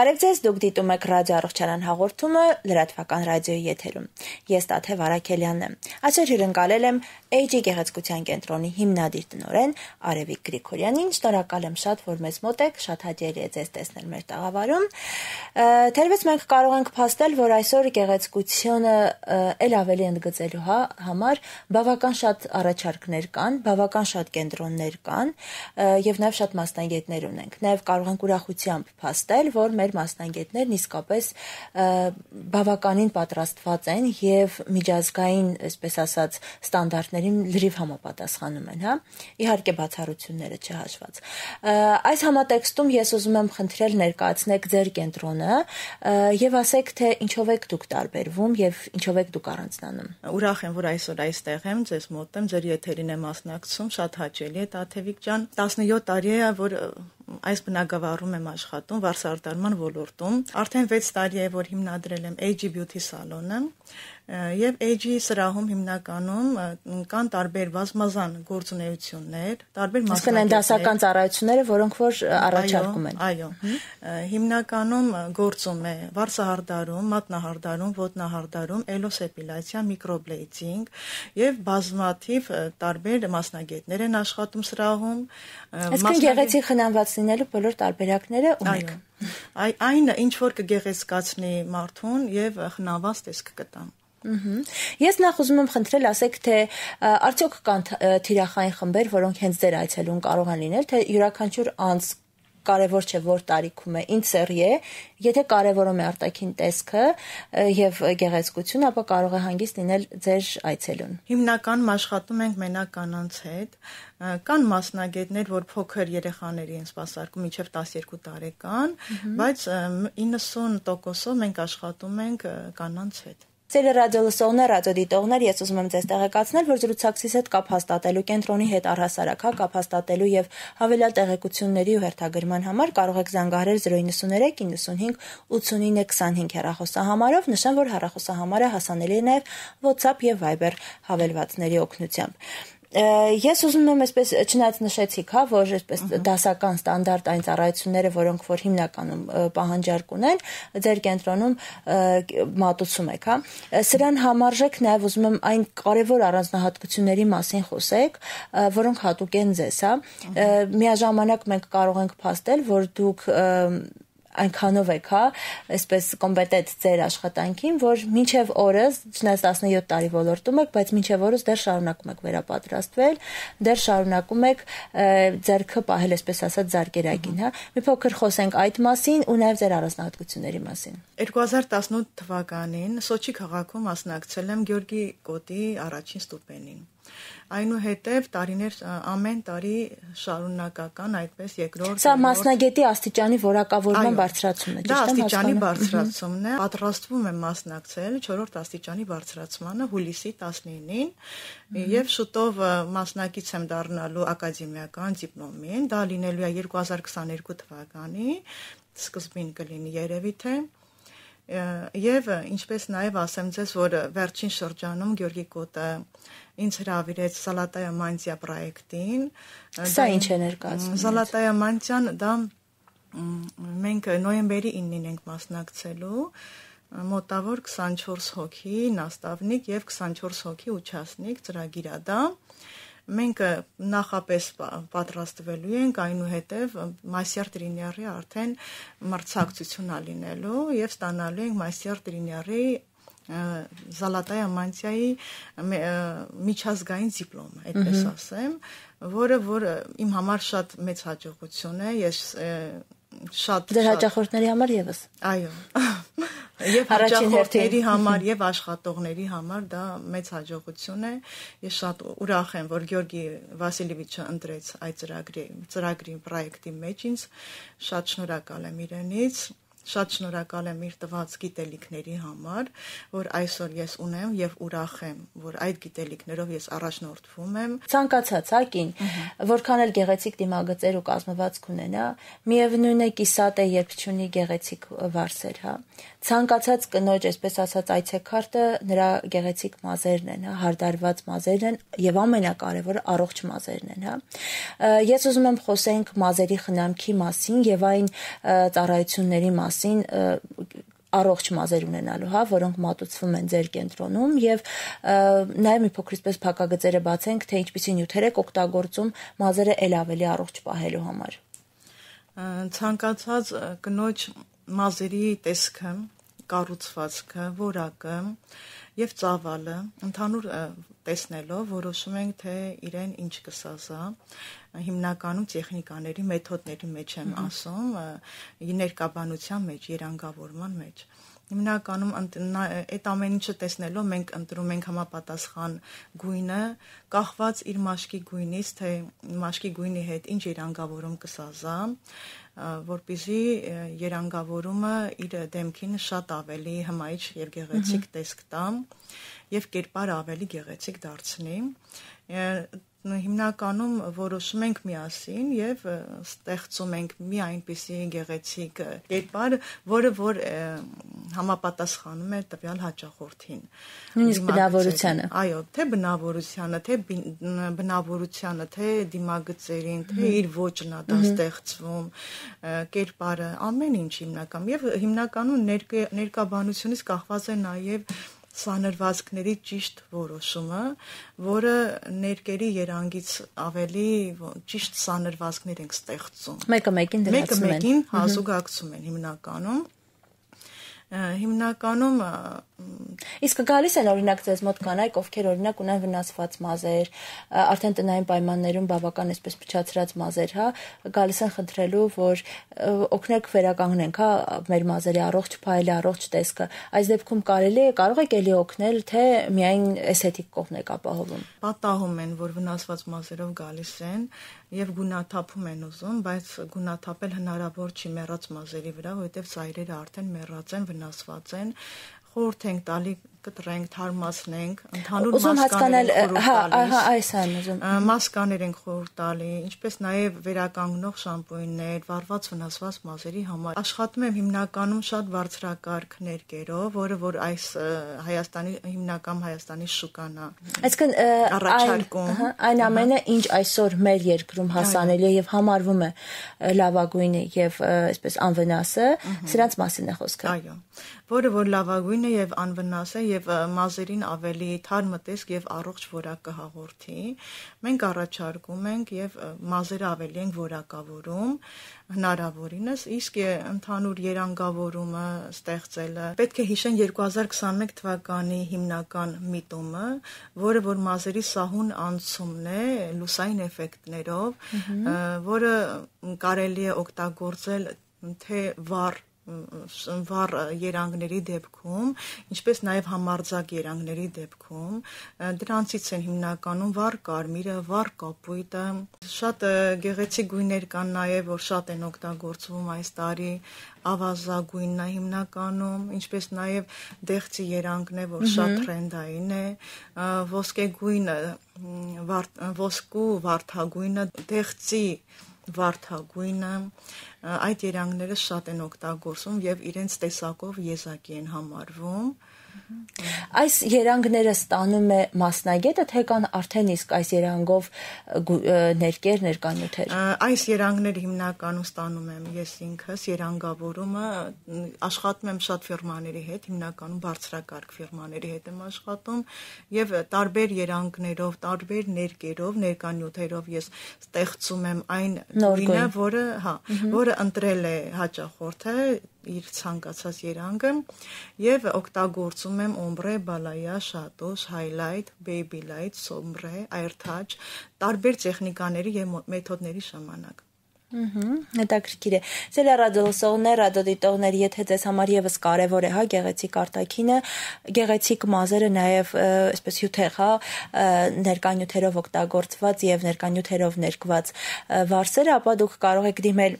Բարև ձեզ, դուք դիտում եք ռադիո առողջարան հաղորդումը լրատվական ռադիոյի եթերում։ Ես Տաթև Վարակելյանն եմ։ Այսօր հյուրընկալել եմ AG Գեղեցկության կենտրոնի հիմնադիր տնօրեն Արևիկ Գրիգորյանին։ Շնորհակալ եմ շատ, որ մեզ մոտ եք, շատ հաճելի է ձեզ տեսնել մեր տաղավարում։ Թերևս մենք կարող ենք փաստել, որ այսօր գեղեցկությունը ել ավելի ընդգծելու հա-, համար բավական շատ առաջարկներ կան, բավական շատ կենտրոններ կան եւ նաեւ շատ մասնագետներ ունենք։ Նաեւ կարող ենք ուրախությամբ փաստել, որ մեր մեր մասնագետներն իսկապես բավականին պատրաստված են եւ միջազգային, այսպես ասած, ստանդարտներին լրիվ համապատասխանում են, հա։ Իհարկե բացառությունները չհաշված։ Այս համատեքստում ես ուզում եմ խնդրել ներկայացնեք ձեր կենտրոնը եւ ասեք թե ինչով եք դուք տարբերվում եւ ինչով եք դուք առանձնանում։ Ուրախ եմ, որ այսօր այստեղ եմ, ձեզ մոտ եմ, ձեր եթերին եմ մասնակցում, շատ հաճելի է Տաթևիկ ջան։ 17 տարի է, որ այս բնակավարում եմ աշխատում վարսարտարման ոլորտում։ Արդեն 6 տարի է, որ հիմնադրել եմ AG Beauty Salon-ը, Եվ Edge-ի սրահում հիմնականում կան տարբեր բազմազան գործունեություններ, տարբեր մասնակիցներ։ Իսկ այն դասական ծառայությունները, որոնք որ առաջարկում են։ Այո, հիմնականում գործում է վարսահարդարում, մատնահարդարում, ոտնահարդարում, էլոսեպիլացիա, միկրոբլեյդինգ եւ բազմաթիվ տարբեր մասնագետներ են աշխատում սրահում։ Իսկ գեղեցիկ խնամված լինելու բոլոր տարբերակները ունեք։ Այո։ Այն ինչ որ կգեղեցկացնի մարդուն եւ խնամված տեսք կտա։ Ուհ։ Ես նախ ուզում եմ խնդրել, ասեք թե արդյոք կան թիրախային խմբեր, որոնք հենց ձեր այցելուն կարող են լինել, թե յուրաքանչյուր անձ կարևոր չէ որ տարիքում է, ինչ սեռի է, եթե կարևորում է արտաքին տեսքը եւ գեղեցկությունը, ապա կարող է հանգիստ լինել ձեր այցելուն։ Հիմնականում աշխատում ենք մենակ կանանց հետ, կան մասնագետներ, որ փոքր երեխաների են սպասարկում մինչև 12 տարեկան, բայց 90%-ով մենք աշխատում ենք կանանց հետ։ Ձեր ռադիոլսողներ, ռադիոդիտողներ, ես ուզում եմ ձեզ տեղեկացնել, որ զրուցակցիս հետ կապ հաստատելու կենտրոնի հետ առհասարակ հա, կապ հաստատելու եւ հավելատեղեկությունների ու հերթագրման համար կարող եք զանգահարել 093 95 89 25 հեռախոսահամարով, նշեմ, որ հեռախոսահամարը հասանելի է նաեւ WhatsApp եւ Viber հավելվածների օգնությամբ։ Ես ուզում եմ այսպես չնայած նշեցիք, հա, որ այսպես դասական ստանդարտ այն ծառայությունները, որոնք որ հիմնականում պահանջարկ ունեն, ձեր կենտրոնում մատուցում եք, հա։ Սրան համարժեք նաև ուզում եմ այն կարևոր առանձնահատկությունների մասին խոսեք, որոնք հատուկ են ձեզ, հա։ Միաժամանակ մենք կարող ենք փաստել, որ դուք այնքանով եք, հա, այսպես կոմպետենտ ձեր աշխատանքին, որ մինչև օրս, չնայած 17 տարի ոլորտում եք, բայց մինչև օրս դեռ շարունակում եք վերապատրաստվել, դեռ շարունակում եք ձերքը պահել, այսպես ասած, զարգերակին, հա։ Մի փոքր խոսենք այդ մասին ու նաև ձեր առանձնահատկությունների մասին։ 2018 թվականին Սոչի քաղաքում մասնակցել եմ Գյորգի Կոտի առաջին ստուպենին։ Այնուհետև տարիներ ամեն տարի շարունակական այդպես երկրորդ Սա մասնագետի աստիճանի որակավորման բարձրացումն է, ճիշտ է։ Դա աստիճանի բարձրացումն է։ Պատրաստվում եմ մասնակցել 4-րդ աստիճանի բարձրացմանը հուլիսի 19-ին եւ շուտով մասնակից եմ դառնալու ակադեմիական դիպլոմին։ Դա լինելու է 2022 թվականի սկզբին կլինի երևի թե եւ ինչպես նաեւ ասեմ ձեզ, որ վերջին շրջանում Գյորգի Կոտը ինձ հրավիրեց Սալատայա Մանտիա պրոյեկտին։ Սա ինչ է ներկայացնում։ Սալատայա Մանտյան դա մենք նոյեմբերի 9-ին ենք մասնակցելու մոտավոր 24 հոգի նաստավնիկ եւ 24 հոգի ուչասնիկ ծրագիրադա։ դա Մենք նախապես պատրաստվելու ենք այնուհետև Մասյար Տրինյարի արդեն մրցակցությունա լինելու եւ ստանալու ենք Մասյար Տրինյարի Զալատայա Մանտիայի միջազգային դիպլոմ, այդպես ասեմ, որը որ իմ համար շատ մեծ հաջողություն է, ես շատ Ձեր հաճախորդների համար եւս։ Այո եւ հաճախորդների համար եւ աշխատողների համար դա մեծ հաջողություն է ես շատ ուրախ եմ որ Գյորգի Վասիլևիչը ընտրեց այդ ծրագրի ծրագրի պրոյեկտի մեջ ինձ շատ շնորհակալ եմ իրենից Շատ շնորհակալ եմ իր տված գիտելիքների համար, որ այսօր ես ունեմ եւ ուրախ եմ, որ այդ գիտելիքներով ես առաջնորդվում եմ։ Ցանկացած ակին, որքան էլ գեղեցիկ դիմագծեր ու կազմվածք ունենա, միևնույն է կիսատ է, երբ չունի գեղեցիկ վարսեր, հա։ Ցանկացած կնոջ, այսպես ասած, այցեքարտը նրա գեղեցիկ մազերն են, հա, հարդարված մազերն են եւ ամենակարևորը առողջ մազերն են, հա։ Ես ուզում եմ խոսենք մազերի խնամքի մասին եւ այն ծառայությունների մասին մասին առողջ մազեր ունենալու, հա, որոնք մատուցվում են ձեր կենտրոնում եւ նաեւ մի փոքրիսպես փակագծերը բացենք, թե ինչպիսի նյութեր եք օգտագործում մազերը ել ավելի առողջ պահելու համար։ Ցանկացած կնոջ մազերի տեսքը կառուցվածքը, որակը եւ ծավալը ընդհանուր տեսնելով որոշում ենք թե իրեն ինչ կսազա հիմնականում տեխնիկաների մեթոդների մեջ եմ ասում ներկաբանության մեջ երանգավորման մեջ հիմնականում այդ ամեն ինչը տեսնելով մենք ընտրում ենք համապատասխան գույնը, կախված իր մաշկի գույնից, թե մաշկի գույնի հետ ինչ երանգավորում կսազա, որբիզի երանգավորումը իր դեմքին շատ ավելի հմայիչ եւ գեղեցիկ տեսք տա եւ կերպար ավելի գեղեցիկ դարձնի հիմնականում որոշում ենք միասին եւ ստեղծում ենք մի այնպիսի գեղեցիկ կերպար, որը որ համապատասխանում է տվյալ հաճախորդին։ Նույնիսկ բնավորությանը։ Այո, թե բնավորությանը, թե բնավորությանը, թե դիմագծերին, թե իր ոճն ա դա ստեղծվում, կերպարը, ամեն ինչ հիմնական եւ հիմնականում ներկաբանությունից կախված է նաեւ ցանրվածքների ճիշտ որոշումը, որը ներկերի երանգից ավելի ճիշտ ցանրվածքներ ենք ստեղծում։ Մեկը մեկին դրացում են։ Մեկը մեկին հազուգակցում են հիմնականում հիմնականում Իսկ գալիս են օրինակ ձեզ մոտ կանայք, ովքեր օրինակ ունեն վնասված մազեր, արդեն տնային պայմաններում բավական էսպես փչացրած մազեր, հա, գալիս են խնդրելու, որ օգնեք վերականգնենք, հա, մեր մազերի առողջ փայլը, առողջ տեսքը։ Այս դեպքում կարելի է, կարող եք ելի օգնել, թե միայն էսթետիկ կողմն է կապահովում։ Պատահում են, որ վնասված մազերով գալիս են, եւ գունաթափում են ուզում, բայց գունաթափել հնարավոր չի մեռած մազերի վրա, որովհետեւ ծայրերը արդեն մեռած են, վնասված են, խորհուրդ ենք տալի կտրենք, թարմացնենք, ընդհանուր ուզում հասկանալ, հա, հա, այս այն ուզում։ Մասկաներ են խորտ տալի, ինչպես նաև վերականգնող շամպույններ, վարված վնասված մազերի համար։ Աշխատում եմ հիմնականում շատ բարձրակարգ ներկերով, որը որ այս Հայաստանի հիմնական Հայաստանի շուկան է։ Այսինքն առաջարկում այն ամենը, ինչ այսօր մեր երկրում հասանելի է եւ համարվում է լավագույնը եւ այսպես անվնասը, սրանց մասին է խոսքը։ Այո։ Որը որ լավագույնը եւ անվնասը եւ մազերին ավելի թարմտեսկ եւ առողջ որակ կհաղորդի։ Մենք առաջարկում ենք եւ մազերը ավելի ենք որակավորում հնարավորինս, իսկ ընդհանուր երանգավորումը ստեղծելը պետք է հիշեն 2021 թվականի հիմնական միտումը, որը որ մազերի սահուն անցումն է լուսային էֆեկտներով, որը կարելի է օգտագործել թե վառ վառ երանգների դեպքում, ինչպես նաև համարձակ երանգների դեպքում, դրանցից են հիմնականում վառ կարմիրը, վառ կապույտը։ Շատ գեղեցիկ գույներ կան նաև, որ շատ են օգտագործվում այս տարի, ավազագույնն է հիմնականում, ինչպես նաև դեղցի երանգն է, որ շատ տրենդային է, ոսկեգույնը, վարդ, ոսկու վարդագույնը, դեղցի վարդագույնը այդ երանգները շատ են օգտագործում եւ իրենց տեսակով եզակի են համարվում։ Ա, Այս երանգները ստանում է մասնագետը, թե կան արդեն իսկ այս երանգով ներկեր ներկանյութեր։ Այս երանգները հիմնականում ստանում եմ ես ինքս երանգավորումը աշխատում եմ շատ ֆիրմաների հետ, հիմնականում բարձրակարգ ֆիրմաների հետ եմ աշխատում եւ տարբեր երանգներով, տարբեր ներկերով, ներկանյութերով ես ստեղծում եմ այն լինը, որը, հա, որը ընտրել է հաճախորդը իր ցանկացած երանգը եւ օգտագործում գործում եմ ombre, balaya, shadows, highlight, baby light, sombre, air touch, տարբեր տեխնիկաների եւ մեթոդների ժամանակ։ Ահա, հետաքրքիր է։ Սելա ռադիոլսողներ, ռադիոդիտողներ, եթե ձեզ համար եւս կարեւոր է, հա, գեղեցիկ արտակինը, գեղեցիկ մազերը նաեւ, այսպես հյութեղ, հա, ներկանյութերով օգտագործված եւ ներկանյութերով ներկված վարսերը, ապա դուք կարող եք դիմել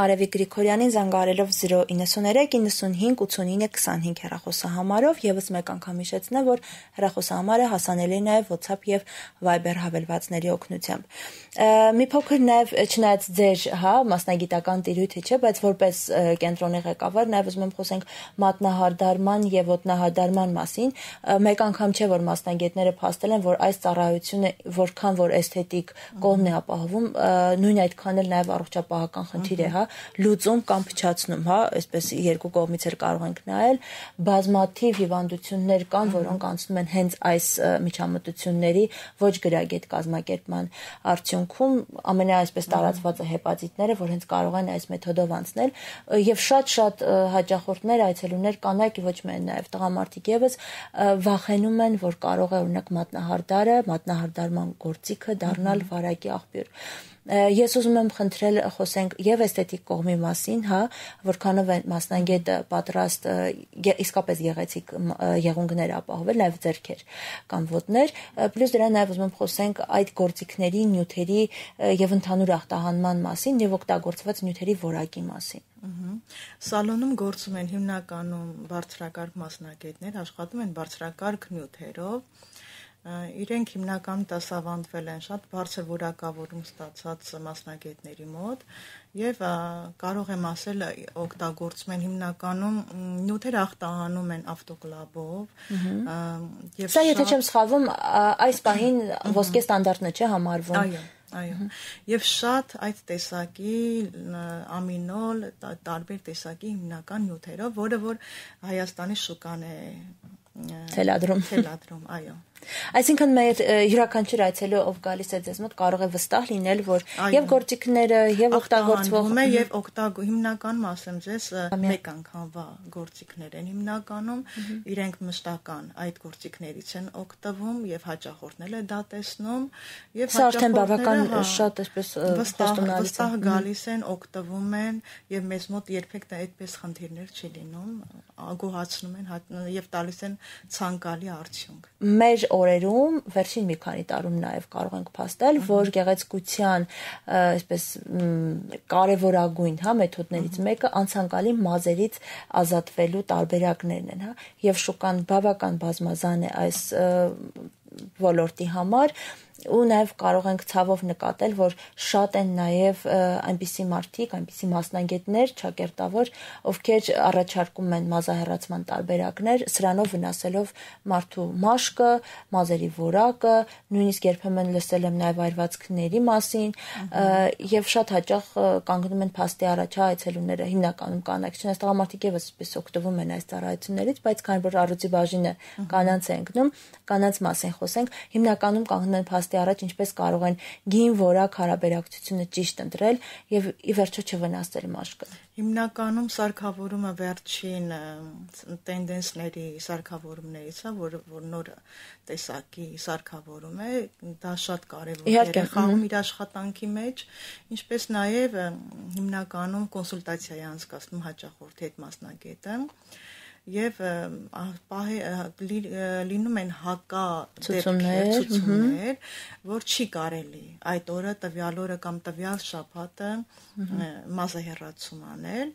Արևիկ Գրիգորյանին զանգարելով 093 95 89 25 հեռախոսահամարով եւս մեկ անգամ հիշեցնեմ, որ հեռախոսահամարը հասանելի է նաեւ WhatsApp եւ Viber հավելվածների օգնությամբ։ Մի փոքր նաեւ չնայած ձեր, հա, մասնագիտական տիրույթը չէ, բայց որպես կենտրոնի ղեկավար նաեւ ուզում եմ խոսենք մատնահարդարման եւ ոտնահարդարման մասին։ Մեկ անգամ չէ, որ մասնագետները փաստել են, որ այս ծառայությունը որքան որ էսթետիկ կողմն է ապահովում, նույն այդքան էլ նաեւ առողջապահական խնդիր է հա, լուծում կամ փչացնում, հա, այսպես երկու կողմից էլ կարող ենք նայել, բազմաթիվ հիվանդություններ կան, որոնք անցնում են հենց այս միջամտությունների ոչ գրագետ կազմակերպման արդյունքում, ամենա այսպես տարածվածը հեպատիտները, որ հենց կարող են այս մեթոդով անցնել, եւ շատ-շատ հաճախորդներ, այցելուներ կանայք ոչ միայն նաեւ տղամարդիկ եւս վախենում են, որ կարող է օրինակ մատնահարդարը, մատնահարդարման գործիքը դառնալ վարակի աղբյուր Ես ուզում եմ խնդրել խոսենք եւ էսթետիկ կողմի մասին, հա, որքանով է մասնագետը պատրաստ իսկապես գեղեցիկ եղունգներ ապահովել, նաև ձերքեր կամ ոտներ, պլյուս դրա նաև ուզում եմ խոսենք այդ գործիքների, նյութերի եւ ընդհանուր ախտահանման մասին եւ օգտագործված նյութերի որակի մասին։ Սալոնում գործում են հիմնականում բարձրակարգ մասնագետներ, աշխատում են բարձրակարգ նյութերով իրենք հիմնականում դասավանդվել են շատ բարձր որակավորում ստացած մասնագետների մոտ եւ կարող եմ ասել օգտագործում են հիմնականում նյութեր ախտահանում են ավտոկլաբով եւ Սա եթե չեմ սխալվում այս պահին ոսկե ստանդարտն չէ համարվում Այո Այո։ Եվ շատ այդ տեսակի ամինոլ տարբեր տեսակի հիմնական նյութերով, որը որ Հայաստանի շուկան է թելադրում։ Թելադրում, այո։ Այսինքն մեր յուրաքանչյուր այցելու ով գալիս է ձեզ մոտ կարող է վստահ լինել, որ եւ գործիքները, եւ օգտագործվողը եւ օգտագ հիմնական մասում ձեզ մեկ անգամվա գործիքներ են հիմնականում, իրենք մշտական այդ գործիքներից են օգտվում եւ հաճախորդն էլ է դա տեսնում եւ հաճախորդները արդեն բավական հա, շատ այսպես վստահ վստահ գալիս են, օգտվում են եւ մեզ մոտ երբեք դա այդպես խնդիրներ չի լինում, գոհացնում են հա, եւ տալիս են ցանկալի արդյունք։ Մեր օրերում, վերջին մի քանի տարում նաև կարող ենք փաստել, որ գեղեցկության, այսպես կարևորագույն, հա, մեթոդներից մեկը անցանկալի մազերից ազատվելու տարբերակներն են, հա, եւ շուկան բավական բազմազան է այս ոլորտի համար ու նաև կարող ենք ցավով նկատել, որ շատ են նաև այնպիսի մարդիկ, այնպիսի մասնագետներ, ճակերտավոր, ովքեր առաջարկում են մազահեռացման տարբերակներ, սրանով վնասելով մարդու մաշկը, մազերի որակը, նույնիսկ երբեմն լսել եմ նաև այրվածքների մասին, եւ շատ հաճախ կանգնում են փաստի առաջա այցելուները, հիմնականում կանանք, չնայած տղամարդիկ եւս այսպես օգտվում են այս ծառայություններից, բայց քանի որ առողջի բաժինը կանանց է ընկնում, կանանց մասին խոսենք, հիմնականում կանգնում են փաստի նպաստի առաջ ինչպես կարող են գին որակ հարաբերակցությունը ճիշտ ընտրել եւ ի վերջո չվնասել մաշկը։ Հիմնականում սարքավորումը վերջին տենդենսների սարքավորումներից է, որ որ նոր տեսակի սարքավորում է, դա շատ կարեւոր է երեխաում իր աշխատանքի մեջ, ինչպես նաեւ հիմնականում կոնսուլտացիա է անցկացնում հաճախորդի հետ մասնագետը։ մասնագետ եւ լինում են հակա ցուցումներ, որ չի կարելի այդ օրը տվյալ օրը կամ տվյալ շաբաթը մազահեռացում անել,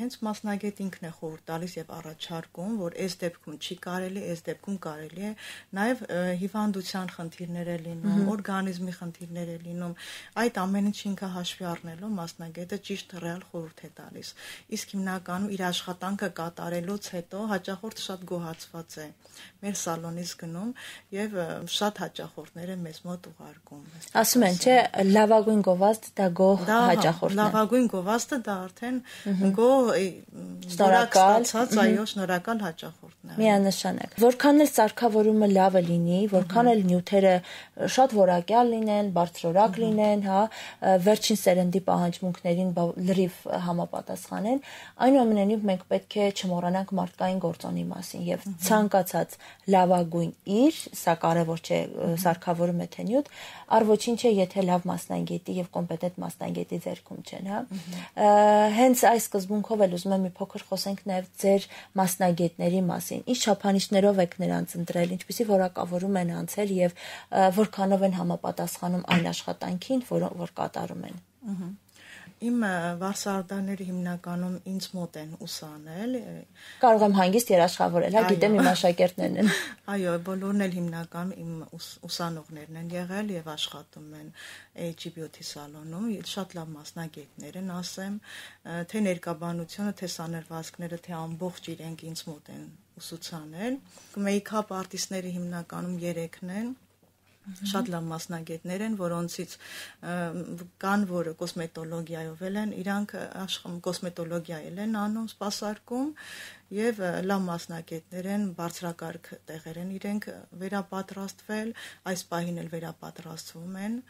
հենց մասնագետ ինքն է խորհուրդ տալիս եւ առաջարկում, որ այս դեպքում չի կարելի, այս դեպքում կարելի է։ Նաեւ հիվանդության խնդիրներ է լինում, օրգանիզմի խնդիրներ է լինում։ Այդ ամենը չինքա հաշվի առնելով մասնագետը ճիշտ ռեալ խորհուրդ է տալիս։ Իսկ հիմնականում իր աշխատանքը կատարելու դուրս հետո հաճախորդ շատ գոհացված է մեր սալոնից գնում եւ շատ հաճախորդները մեզ մոտ ուղարկում ասում են չէ լավագույն գովազդ դա գող հա, հաճախորդն է լավագույն գովազդը դա արդեն գող շնորհակալ ստացած այո շնորհակալ հաճախորդն է միանշանակ որքան էլ սարքավորումը լավը լինի որքան էլ նյութերը շատ որակյալ լինեն բարձրորակ լինեն հա վերջին սերնդի պահանջմունքներին լրիվ համապատասխանեն այնուամենայնիվ մենք պետք է չմոռանանք մարդկային գործոնի մասին եւ ցանկացած լավագույն իր, սա կարեւոր չէ սարքավորում է թե նյութ, առ ոչինչ է, եթե լավ մասնագետի եւ կոմպետենտ մասնագետի ձեռքում չեն, հա։ Հենց այս սկզբունքով էլ ուզում եմ մի փոքր խոսենք նաեւ ձեր մասնագետների մասին։ Ինչ շափանիշներով եք նրանց ընտրել, ինչպիսի որակավորում են անցել եւ որքանով են համապատասխանում այն աշխատանքին, որ որ կատարում են։ Ահա Իմ վարսարդաները հիմնականում ինձ մոտ են ուսանել։ Կարող եմ հանգիստ երաշխավորել, հա, գիտեմ իմ աշակերտներն են։ Այո, բոլորն էլ հիմնական իմ ուսանողներն են եղել եւ աշխատում են AG Beauty սալոնում։ Շատ լավ մասնագետներ են, ասեմ, թե ներկաբանությունը, թե սաներվածքները, թե ամբողջ իրենք ինձ մոտ են ուսուցանել։ Մեյքափ արտիստները հիմնականում 3-ն են Շատ լավ մասնագետներ են, որոնցից կան, որ կոսմետոլոգիայով էլ են, իրանք աշխում կոսմետոլոգիա էլ են անում, սպասարկում եւ լավ մասնակետներ են բարձրակարգ տեղեր են իրենք վերապատրաստվել, այս պահին էլ վերապատրաստվում են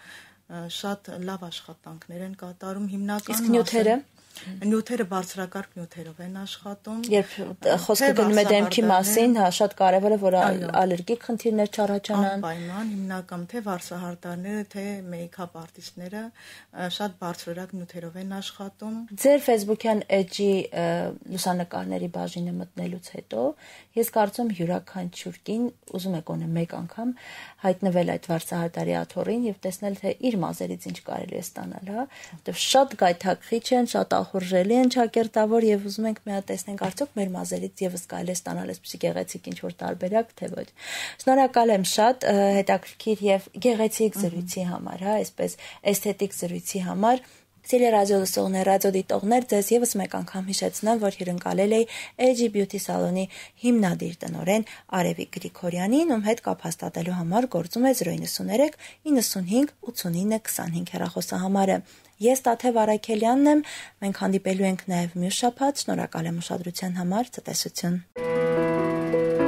շատ լավ աշխատանքներ են կատարում հիմնականում իսկ նյութերը մասը, նյութերը բարձրակարգ նյութերով են աշխատում։ Երբ խոսքը գնում է դեմքի մասին, հա շատ կարևոր է որ ալերգիկ խնդիրներ չառաջանան։ Անպայման հիմնական թե վարսահարդարները, թե մեյքափ արտիստները շատ բարձրորակ նյութերով են աշխատում։ Ձեր Facebook-յան էջի լուսանկարների բաժինը մտնելուց հետո ես կարծում յուրաքանչյուր կին ուզում է կոնե մեկ անգամ հայտնվել այդ վարսահարդարի աթոռին եւ տեսնել թե իր մազերից ինչ կարելի է ստանալ, հա։ Որտեւ շատ գայթակղիչ են, շատ ախորժելի են ճակերտավոր եւ ուզում ենք միա տեսնենք արդյոք մեր մազերից եւս կարելի է ստանալ այսպիսի գեղեցիկ ինչ որ տարբերակ թե ոչ։ Շնորհակալ եմ շատ հետաքրքիր եւ գեղեցիկ զրույցի համար, հա, այսպես էսթետիկ զրույցի համար։ Սիրելի ռադիո լսողներ, ռադիո դիտողներ, ձեզ եւս մեկ անգամ հիշեցնեմ, որ հյուրընկալել էի Edge Beauty Salon-ի հիմնադիր տնորեն Արևիկ Գրիգորյանին, ում հետ կապ հաստատելու համար գործում է 093 95 89 25 հեռախոսահամարը։ Ես Տաթև Արաքելյանն եմ, մենք հանդիպելու ենք նաև մյուս շաբաթ։ Շնորհակալ եմ ուշադրության համար, ցտեսություն։